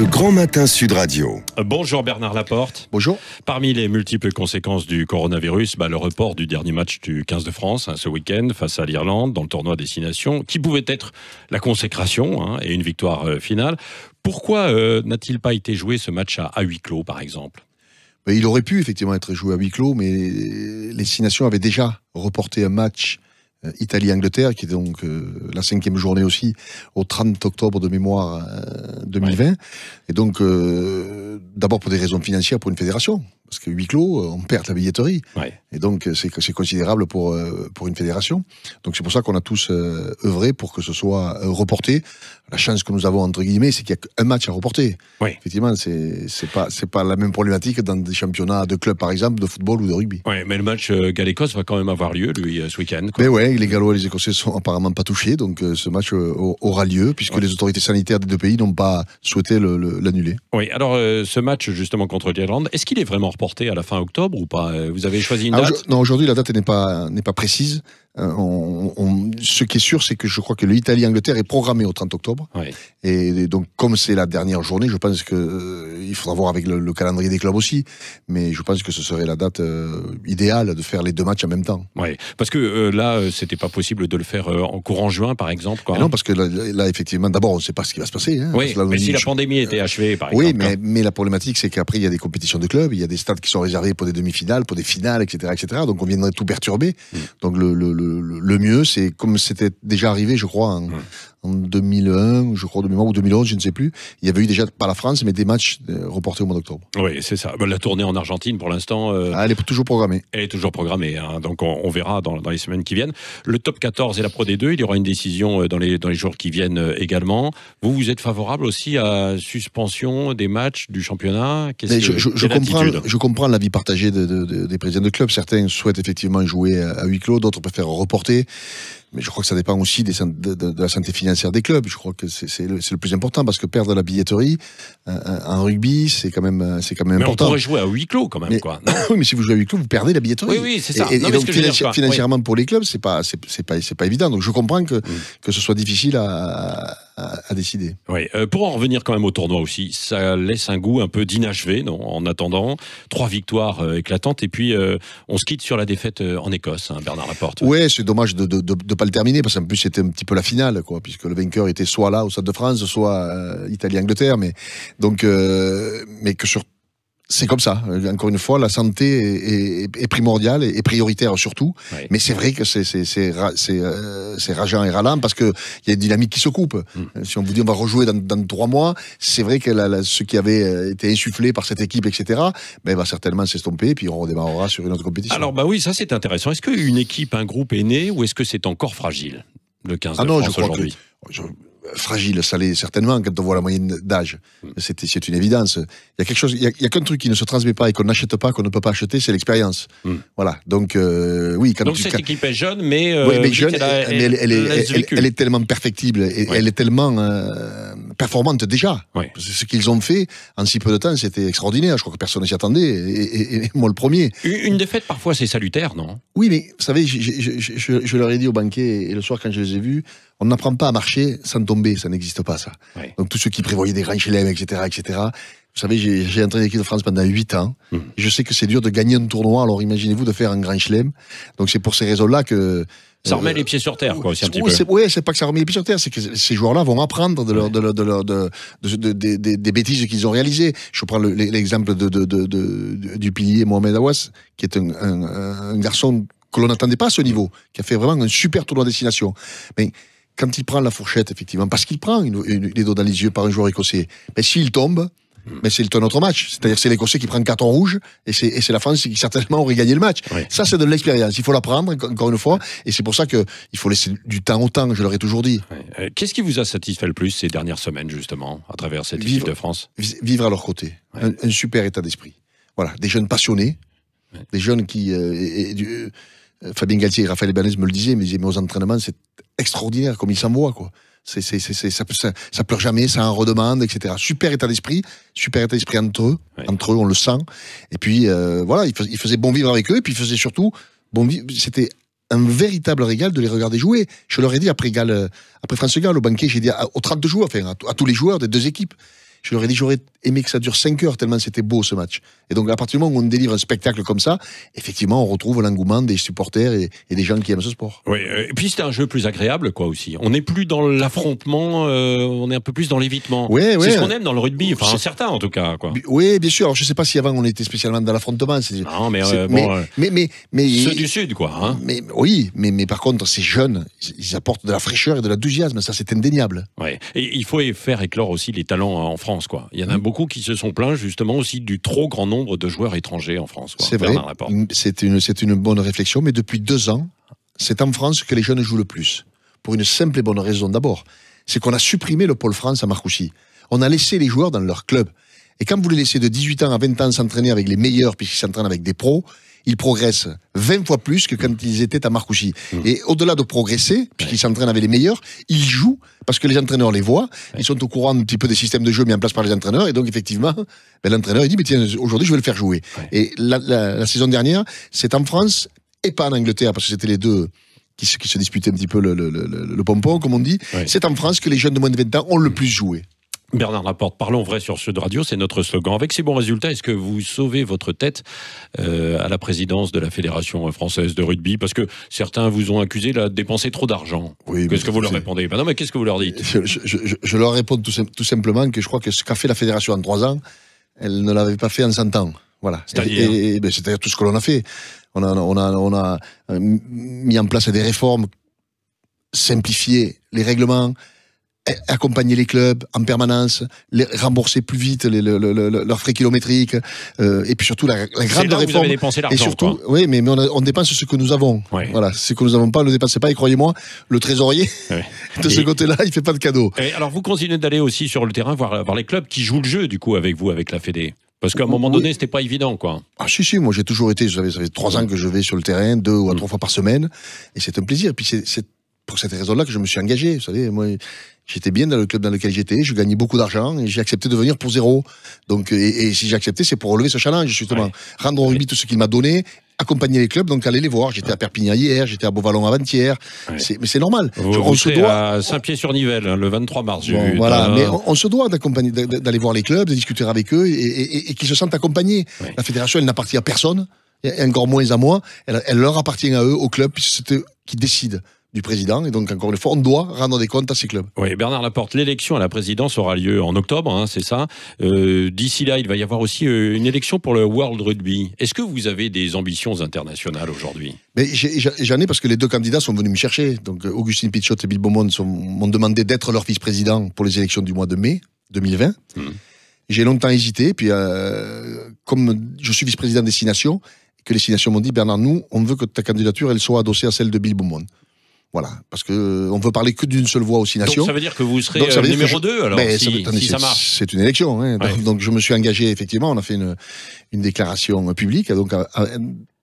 Le Grand Matin Sud Radio. Bonjour Bernard Laporte. Bonjour. Parmi les multiples conséquences du coronavirus, bah, le report du dernier match du 15 de France hein, ce week-end face à l'Irlande dans le tournoi Destination, qui pouvait être la consécration hein, et une victoire euh, finale. Pourquoi euh, n'a-t-il pas été joué ce match à, huis clos par exemple bah, Il aurait pu effectivement être joué à huis clos, mais les Nations avaient déjà reporté un match euh, Italie-Angleterre, qui est donc euh, la cinquième journée aussi, au 30 octobre de mémoire 2020. Euh, Et donc, d'abord pour des raisons financières pour une fédération, parce que huis clos, euh, on perd la billetterie. Et donc, euh, c'est considérable pour, euh, pour une fédération. Donc, c'est pour ça qu'on a tous œuvré pour que ce soit reporté. La chance que nous avons, entre guillemets, c'est qu'il y a un match à reporter. Effectivement, c'est n'est pas, pas la même problématique dans des championnats de clubs, par exemple, de football ou de rugby. Oui, mais le match Galles-Écosse va quand même avoir lieu, lui, ce week-end. Mais oui, les Gallois et les Écossais sont apparemment pas touchés, donc ce match aura lieu, puisque les autorités sanitaires des deux pays n'ont pas souhaité l'annuler. Oui, alors ce match, justement, contre l'Irlande, est-ce qu'il est vraiment à la fin octobre ou pas euh, Vous avez choisi une ah, date Non, aujourd'hui la date n'est pas, n'est pas précise. Euh, ce qui est sûr, c'est que je crois que l'Italie-Angleterre est programmée au 30 octobre. Et, donc, comme c'est la dernière journée, je pense qu'il euh, faudra voir avec le, calendrier des clubs aussi. Mais je pense que ce serait la date euh, idéale de faire les deux matchs en même temps. Oui, parce que là, c'était pas possible de le faire en courant juin, par exemple. Quoi, Non, hein. parce que là, effectivement, d'abord, on ne sait pas ce qui va se passer. Hein. oui, mais si la pandémie était achevée, par oui, exemple. Oui, hein. mais, la problématique, c'est qu'après, il y a des compétitions de clubs, il y a des stades qui sont réservés pour des demi-finales, pour des finales, etc., etc. Donc, on viendrait tout perturber. Mm. Donc, le le, mieux. C'est comme c'était déjà arrivé, je crois, en 2001, je crois, ou 2011, je ne sais plus. Il y avait eu déjà, pas la France, mais des matchs euh, reportés au mois d'octobre. Oui, c'est ça. Bah, la tournée en Argentine, pour l'instant. Euh, ah, elle est toujours programmée. Elle est toujours programmée. Hein. donc, on, verra dans, les semaines qui viennent. Le top 14 et la Pro D2, il y aura une décision euh, dans les, dans les jours qui viennent également. Vous, vous êtes favorable aussi à suspension des matchs du championnat je, comprends, je comprends l'avis partagé partagée de, des présidents de clubs. Certains souhaitent effectivement jouer à huis clos, d'autres préfèrent reporter mais je crois que ça dépend aussi de, la santé financière des clubs. Je crois que c'est le, plus important parce que perdre la billetterie euh, euh, en rugby, c'est quand même, euh, c'est quand même important. on pourrait jouer à huis clos quand même. quoi, oui, mais si vous jouez à huis clos, vous perdez la billetterie. Oui, oui, c'est ça. Et, donc, financièrement pour les clubs, c'est pas, c'est pas, pas, évident. Donc je comprends que, mm. que ce soit difficile à à, décider. Oui. Euh, pour en revenir quand même au tournoi aussi, ça laisse un goût un peu d'inachevé, non En attendant, trois victoires euh, éclatantes et puis euh, on se quitte sur la défaite en Écosse, hein, Bernard Laporte. Oui, c'est dommage de ne pas le terminer parce qu'en plus c'était un petit peu la finale, quoi, puisque le vainqueur était soit là au Stade de France, soit Italie-Angleterre, mais donc mais que sur c'est comme ça. Encore une fois, la santé est, primordiale et prioritaire surtout. Mais c'est vrai que c'est euh, rageant et ralent parce qu'il y a une dynamique qui se coupe. Mm. Euh, si on vous dit on va rejouer dans, trois mois, c'est vrai que la, ce qui avait euh, été insufflé par cette équipe, etc., ben, va certainement s'estomper et puis on redémarrera sur une autre compétition. Alors, bah oui, ça c'est intéressant. Est-ce qu'une équipe, un groupe est né ou est-ce que c'est encore fragile le 15 ah de aujourd'hui fragile, ça l'est certainement quand on voit la moyenne d'âge. Mm. C'est une évidence. Il y a quelque chose, il y a, qu'un truc qui ne se transmet pas et qu'on n'achète pas, qu'on ne peut pas acheter, c'est l'expérience. Mm. Voilà. Donc euh, oui, quand donc cette équipe est jeune, mais, euh, mais elle, est, tellement perfectible, et elle est tellement euh, performante déjà. Ce qu'ils ont fait en si peu de temps, c'était extraordinaire. Je crois que personne ne s'y attendait, et, moi le premier. Une, défaite parfois c'est salutaire, non Oui, mais vous savez, je, je leur ai dit au banquet et le soir quand je les ai vus. On n'apprend pas à marcher sans tomber, ça n'existe pas ça. Donc tous ceux qui prévoyaient des grands chelems, etc., etc. Vous savez, j'ai entraîné l'équipe de France pendant 8 ans. Mmh. je sais que c'est dur de gagner un tournoi, alors imaginez-vous de faire un grand chelem. Donc c'est pour ces raisons-là que euh, ça remet les pieds sur terre, quoi, aussi un petit peu. Oui, c'est pas que ça remet les pieds sur terre, c'est que ces joueurs-là vont apprendre de de de de, des bêtises qu'ils ont réalisées. Je prends l'exemple de, du pilier Mohamed Awas, qui est un, un garçon que l'on n'attendait pas à ce niveau, qui a fait vraiment un super tournoi destination. Mais quand il prend la fourchette, effectivement, parce qu'il prend les dos dans les yeux par un joueur écossais, mais s'il tombe, hmm. mais c'est un autre match. C'est-à-dire c'est l'Écossais qui prend le carton rouge et c'est la France qui certainement aurait gagné le match. Ça, c'est de l'expérience. Il faut l'apprendre, encore une fois. Et c'est pour ça qu'il faut laisser du temps au temps, je leur ai toujours dit. Euh, qu'est-ce qui vous a satisfait le plus ces dernières semaines, justement, à travers cette vivre, équipe de France Vivre à leur côté. Un, super état d'esprit. Voilà, des jeunes passionnés, des jeunes qui... Euh, Fabien Galtier et Raphaël Ibanez me le disaient, mais, mais aux entraînements, c'est extraordinaire comme ils s'envoient, quoi. C'est, ça, ça, pleure jamais, ça en redemande, etc. Super état d'esprit, super état d'esprit entre eux, entre eux, on le sent. Et puis euh, voilà, ils, il faisaient bon vivre avec eux, et puis ils faisaient surtout bon vivre. C'était un véritable régal de les regarder jouer. Je leur ai dit après, euh, après France Gall, au banquet, j'ai dit à, aux de joueurs, enfin à, tous les joueurs des deux équipes, je leur dit, j'aurais aimé que ça dure 5 heures, tellement c'était beau ce match. Et donc, à partir du moment où on délivre un spectacle comme ça, effectivement, on retrouve l'engouement des supporters et, des gens qui aiment ce sport. Oui, euh, et puis c'est un jeu plus agréable, quoi, aussi. On n'est plus dans l'affrontement, euh, on est un peu plus dans l'évitement. Oui, oui. C'est ce qu'on aime dans le rugby, enfin, certains en tout cas, quoi. Oui, bien sûr. Alors, je ne sais pas si avant on était spécialement dans l'affrontement. Non, euh, mais, mais, mais, mais, Ceux du Sud, quoi. Hein. Mais, oui, mais, mais par contre, ces jeunes, ils apportent de la fraîcheur et de l'enthousiasme, ça c'est indéniable. Oui. Et il faut faire éclore aussi les talents en France il y en a mm. beaucoup qui se sont plaints justement aussi du trop grand nombre de joueurs étrangers en France. C'est vrai, c'est une, une bonne réflexion, mais depuis deux ans, c'est en France que les jeunes jouent le plus. Pour une simple et bonne raison d'abord, c'est qu'on a supprimé le pôle France à Marcoussis. On a laissé les joueurs dans leur club. Et quand vous les laissez de 18 ans à 20 ans s'entraîner avec les meilleurs, puisqu'ils s'entraînent avec des pros, ils progressent 20 fois plus que quand ils étaient à Marcouchi. Mm. Et au-delà de progresser, puisqu'ils s'entraînent avec les meilleurs, ils jouent parce que les entraîneurs les voient, ils sont au courant un petit peu des systèmes de jeu mis en place par les entraîneurs, et donc effectivement, ben, l'entraîneur il dit, mais tiens, aujourd'hui je vais le faire jouer. Et la, saison dernière, c'est en France et pas en Angleterre, parce que c'était les deux qui se, disputaient un petit peu le, pompon, comme on dit. C'est en France que les jeunes de moins de 20 ans ont le mm. plus joué. Bernard Laporte, parlons vrai sur ce de radio, c'est notre slogan. Avec ces bons résultats, est-ce que vous sauvez votre tête euh, à la présidence de la Fédération française de rugby Parce que certains vous ont accusé de dépenser trop d'argent. Oui, qu'est-ce que vous leur répondez ben Non, mais qu'est-ce que vous leur dites je, leur réponds tout, simplement que je crois que ce qu'a fait la Fédération en trois ans, elle ne l'avait pas fait en cent ans. Voilà. C'est-à-dire ben, tout ce que l'on a fait. On on, on a euh, mis en place des réformes, simplifié les règlements, accompagner les clubs en permanence, les rembourser plus vite les, leurs frais kilométriques, euh, et puis surtout la, grande réforme. et surtout, oui, mais, on, dépense ce que nous avons. Voilà, ce que nous n'avons pas, ne le dépense pas. Et croyez-moi, le trésorier de ce côté-là, il fait pas de cadeau. alors vous continuez d'aller aussi sur le terrain voir, voir les clubs qui jouent le jeu du coup avec vous, avec la Fédé. Parce qu'à un moment donné, ce c'était pas évident, quoi. Ah si si, moi j'ai toujours été, ça savez ça fait trois ans que je vais sur le terrain, deux ou mm. trois fois par semaine, et c'est un plaisir. Et puis c'est pour cette raison-là que je me suis engagé. Vous savez, moi, J'étais bien dans le club dans lequel j'étais, je gagnais beaucoup d'argent et j'ai accepté de venir pour zéro. Donc, euh, et, si j'ai accepté, c'est pour relever ce challenge, justement. Rendre au rugby tout ce qu'il m'a donné accompagner les clubs, donc aller les voir. J'étais à Perpignan hier, j'étais à Beauvallon avant-hier. Mais c'est normal. Vous, on se doit. à Saint-Pierre-sur-Nivelle, hein, le 23 mars. voilà, mais on, se doit d'accompagner, d'aller voir les clubs, de discuter avec eux et, qu'ils se sentent accompagnés. La fédération, elle n'appartient à personne, et encore moins à moi. Elle, leur appartient à eux, au club, puisque c'est eux qui décident du président. Et donc, encore une fois, on doit rendre des comptes à ces clubs. Oui, Bernard Laporte, l'élection à la présidence aura lieu en octobre, hein, c'est ça. Euh, d'ici là, il va y avoir aussi euh, une élection pour le World Rugby. Est-ce que vous avez des ambitions internationales aujourd'hui mais j'en ai, parce que les deux candidats sont venus me chercher. Donc euh, Augustin Pichot et Bill Beaumont m'ont demandé d'être leur vice-président pour les élections du mois de mai 2020. Mmh. J'ai longtemps hésité, puis comme je suis vice-président des Six Nations, que les Six Nations m'ont dit Bernard, nous, on veut que ta candidature elle soit adossée à celle de Bill Beaumont. Voilà, parce que euh, on veut parler que d'une seule voix aussi nation. Donc ça veut dire que vous serez euh, numéro 2 alors ben, si, ça, marche. C'est une élection, hein. donc, je me suis engagé effectivement. On a fait une, une déclaration publique, donc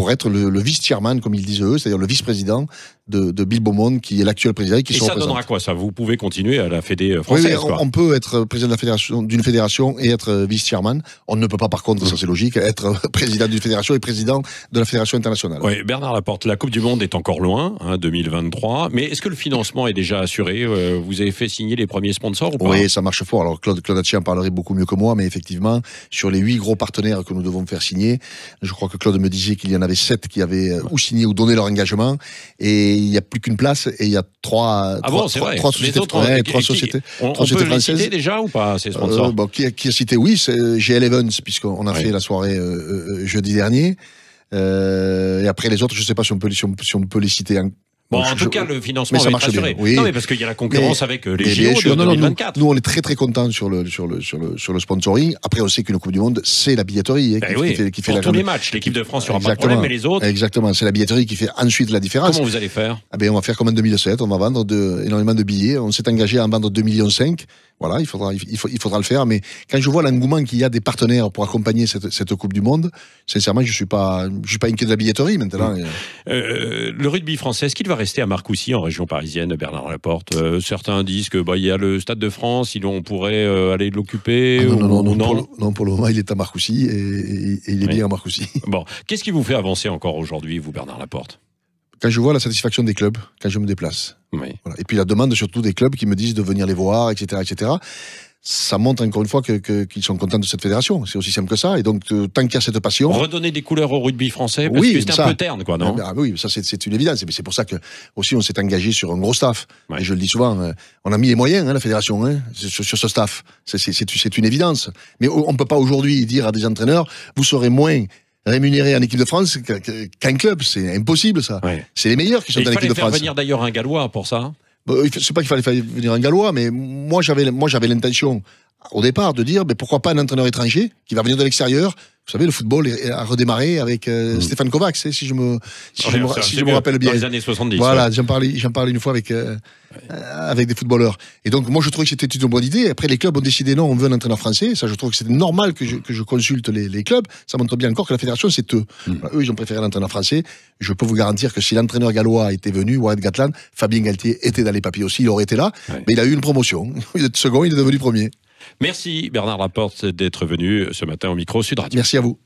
pour être le, vice-chairman, comme ils disent eux, c'est-à-dire le vice-président de, Bill Beaumont, qui est l'actuel président. Qui et ça donnera quoi ça Vous pouvez continuer à la Fédé euh, française oui, on, peut être président d'une fédération, fédération, et être euh, vice-chairman. On ne peut pas, par contre, ça c'est logique, être euh, président d'une fédération et président de la fédération internationale. Oui, Bernard Laporte, la Coupe du Monde est encore loin, 2023. Hein, mais est-ce que le financement est déjà assuré Vous avez fait signer les premiers sponsors ou pas Oui, ça marche fort. Alors Claude, Claude en parlerait beaucoup mieux que moi, mais effectivement, sur les huit gros partenaires que nous devons faire signer, je crois que Claude me disait qu'il y en avait les sept qui avaient euh, ou signé ou donné leur engagement. Et il n'y a plus qu'une place et il y a trois, ah trois, sociétés, autres, sociétés, déjà ou pas ces euh, sponsors qui, a, cité Oui, c'est euh, GL Evans, puisqu'on a fait la soirée jeudi dernier. et après les autres, je ne sais pas si on peut, si on, peut les citer Bon, en tout cas, le financement mais ça va être Non, mais parce qu'il y a la concurrence avec euh, les JO de 2024. Nous, on est très très contents sur le sur le sur le sur le sponsoring. Après, on sait qu'une Coupe du Monde, c'est la billetterie hein, ben qui, oui, fait, pour tous les matchs. L'équipe de France aura pas de problème, mais les autres. Exactement, c'est la billetterie qui fait ensuite la différence. Comment vous allez faire ah ben, on va faire comme en 2007, on va vendre énormément de billets. On s'est engagé à en vendre 2,5 millions voilà, il faudra, il, faudra le faire. Mais quand je vois l'engouement qu'il y a des partenaires pour accompagner cette, Coupe du Monde, sincèrement, je ne suis, pas, je suis pas inquiet de la billetterie maintenant. Euh, le rugby français, est-ce qu'il va rester à Marcoussis, en région parisienne, Bernard Laporte euh, Certains disent qu'il bah, y a le Stade de France, sinon on pourrait euh, aller l'occuper. Ah non, non, non, non, pour le, non, pour le, moment, il est à Marcoussis et, il est bien à Marcoussis. Bon, qu'est-ce qui vous fait avancer encore aujourd'hui, vous, Bernard Laporte quand je vois la satisfaction des clubs quand je me déplace. Oui. Voilà. Et puis la demande surtout des clubs qui me disent de venir les voir, etc., etc. Ça montre encore une fois qu'ils que, sont contents de cette fédération. C'est aussi simple que ça. Et donc, euh, tant qu'il y a cette passion. Redonner des couleurs au rugby français, parce que c'est un peu terne, quoi, non ah, ben, ah, Oui, ça c'est une évidence. Mais c'est pour ça que aussi on s'est engagé sur un gros staff. Et je le dis souvent, euh, on a mis les moyens, hein, la fédération, hein, sur, sur, ce staff. C'est une évidence. Mais on ne peut pas aujourd'hui dire à des entraîneurs, vous serez moins rémunérer en équipe de France qu'un club. C'est impossible, ça. C'est les meilleurs qui sont dans l'équipe de France. Il fallait venir d'ailleurs un Gallois pour ça. Hein. c'est sais pas qu'il fallait faire venir un Gallois, mais moi j'avais moi j'avais l'intention au départ de dire mais pourquoi pas un entraîneur étranger qui va venir de l'extérieur vous savez le football a redémarré avec euh, mm. Stéphane Kovacs eh, si je me si je, me, je me, rappelle bien dans les années 70 voilà j'en parlais j'en parlais une fois avec euh, euh, avec des footballeurs et donc moi je trouvais que c'était une bonne idée après les clubs ont décidé non on veut un entraîneur français ça je trouve que c'est normal que je, consulte les, clubs ça montre bien encore que la fédération c'est eux mm. eux ils ont préféré l'entraîneur français je peux vous garantir que si l'entraîneur gallois était venu Warren Gatland Fabien Galtier était dans les papiers aussi il aurait été là mais il a eu une promotion il est second il est devenu premier Merci Bernard Laporte d'être venu ce matin au micro Sud Radio. Merci à vous.